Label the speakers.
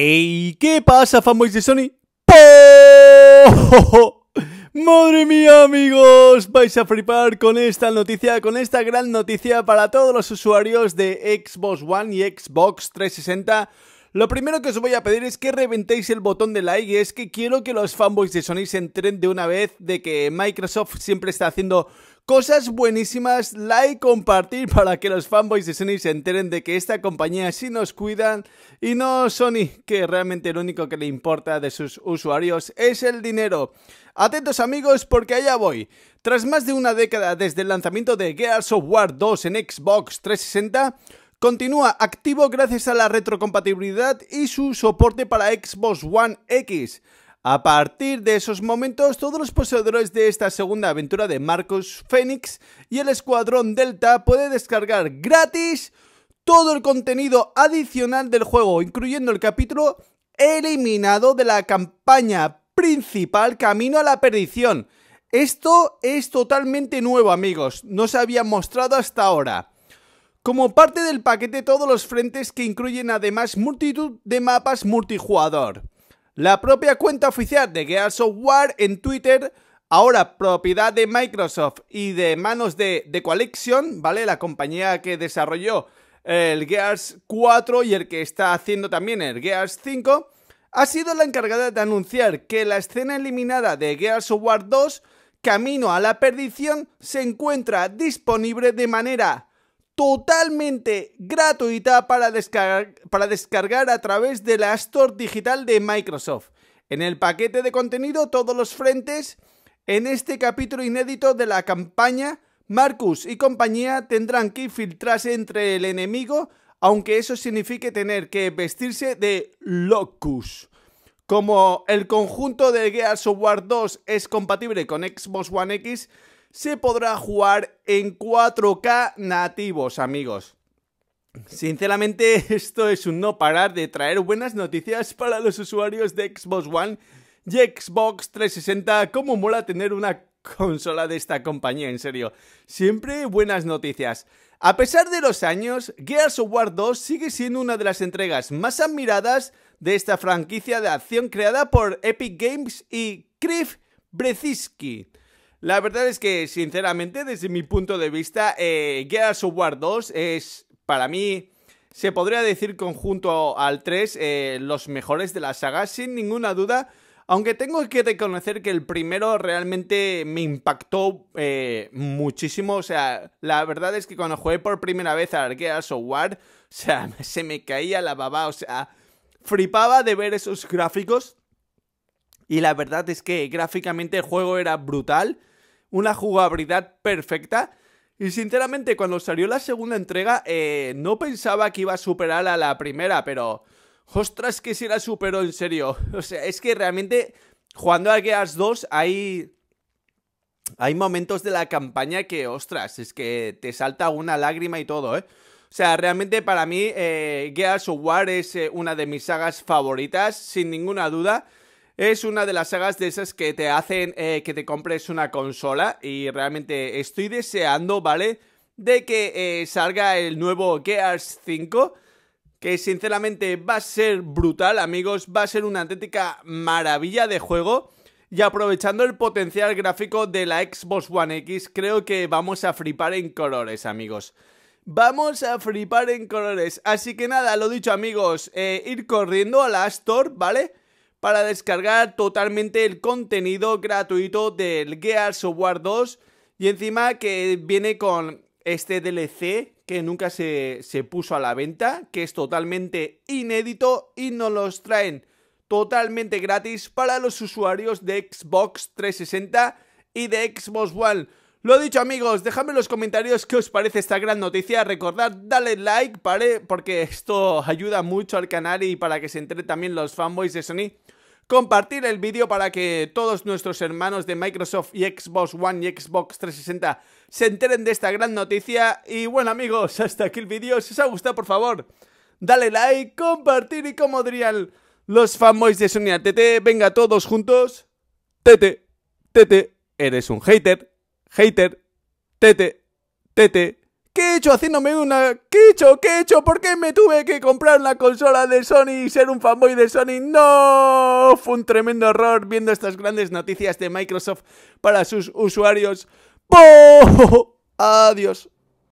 Speaker 1: ¡Ey! ¿Qué pasa, fanboys de Sony? ¡Po! ¡Madre mía, amigos! Vais a flipar con esta noticia, con esta gran noticia para todos los usuarios de Xbox One y Xbox 360 lo primero que os voy a pedir es que reventéis el botón de like y es que quiero que los fanboys de Sony se enteren de una vez de que Microsoft siempre está haciendo cosas buenísimas. Like, compartir para que los fanboys de Sony se enteren de que esta compañía sí nos cuidan y no Sony, que realmente lo único que le importa de sus usuarios es el dinero. Atentos amigos porque allá voy. Tras más de una década desde el lanzamiento de Gears of War 2 en Xbox 360, Continúa activo gracias a la retrocompatibilidad y su soporte para Xbox One X. A partir de esos momentos, todos los poseedores de esta segunda aventura de Marcos Phoenix y el Escuadrón Delta pueden descargar gratis todo el contenido adicional del juego, incluyendo el capítulo eliminado de la campaña principal Camino a la Perdición. Esto es totalmente nuevo, amigos, no se había mostrado hasta ahora como parte del paquete todos los frentes que incluyen además multitud de mapas multijugador. La propia cuenta oficial de of War en Twitter, ahora propiedad de Microsoft y de manos de The Collection, ¿vale? La compañía que desarrolló el Gears 4 y el que está haciendo también el Gears 5, ha sido la encargada de anunciar que la escena eliminada de Gears of War 2, Camino a la Perdición, se encuentra disponible de manera totalmente gratuita para descargar, a través de la Store Digital de Microsoft. En el paquete de contenido todos los frentes en este capítulo inédito de la campaña, Marcus y compañía tendrán que filtrarse entre el enemigo, aunque eso signifique tener que vestirse de locus. Como el conjunto de Gears of War 2 es compatible con Xbox One X, se podrá jugar en 4K nativos, amigos. Sinceramente, esto es un no parar de traer buenas noticias para los usuarios de Xbox One y Xbox 360. Cómo mola tener una consola de esta compañía, en serio. Siempre buenas noticias. A pesar de los años, Gears of War 2 sigue siendo una de las entregas más admiradas de esta franquicia de acción creada por Epic Games y Cliff Brezinski. La verdad es que, sinceramente, desde mi punto de vista, eh, Gears of War 2 es, para mí, se podría decir conjunto al 3, eh, los mejores de la saga, sin ninguna duda. Aunque tengo que reconocer que el primero realmente me impactó eh, muchísimo. O sea, la verdad es que cuando jugué por primera vez a Gears of War, o sea, se me caía la baba. O sea, Fripaba de ver esos gráficos. Y la verdad es que gráficamente el juego era brutal. Una jugabilidad perfecta. Y sinceramente, cuando salió la segunda entrega, eh, no pensaba que iba a superar a la primera, pero. Ostras, que si la superó, en serio. O sea, es que realmente, jugando a Gears 2, hay. Hay momentos de la campaña que, ostras, es que te salta una lágrima y todo, ¿eh? O sea, realmente para mí eh, Gears of War es eh, una de mis sagas favoritas, sin ninguna duda. Es una de las sagas de esas que te hacen eh, que te compres una consola y realmente estoy deseando, ¿vale? De que salga el nuevo Gears 5, que sinceramente va a ser brutal, amigos, va a ser una auténtica maravilla de juego. Y aprovechando el potencial gráfico de la Xbox One X, creo que vamos a flipar en colores, amigos. Vamos a flipar en colores. Así que nada, lo dicho amigos, eh, ir corriendo a la Store, ¿vale? Para descargar totalmente el contenido gratuito del Gears of War 2. Y encima que viene con este DLC que nunca se, se puso a la venta, que es totalmente inédito y nos los traen totalmente gratis para los usuarios de Xbox 360 y de Xbox One. Lo dicho amigos, dejadme en los comentarios qué os parece esta gran noticia. Recordad, dale like, ¿vale? porque esto ayuda mucho al canal y para que se entre también los fanboys de Sony. Compartir el vídeo para que todos nuestros hermanos de Microsoft y Xbox One y Xbox 360 se enteren de esta gran noticia. Y bueno amigos, hasta aquí el vídeo. Si os ha gustado, por favor, dale like, compartir y como dirían los fanboys de Sony a Tete. venga todos juntos. Tete, Tete, eres un hater hater, tete, tete. ¿Qué he hecho haciéndome una? ¿Qué he hecho? ¿Qué he hecho? ¿Por qué me tuve que comprar una consola de Sony y ser un fanboy de Sony? ¡No! Fue un tremendo error viendo estas grandes noticias de Microsoft para sus usuarios. ¡Po! ¡Adiós!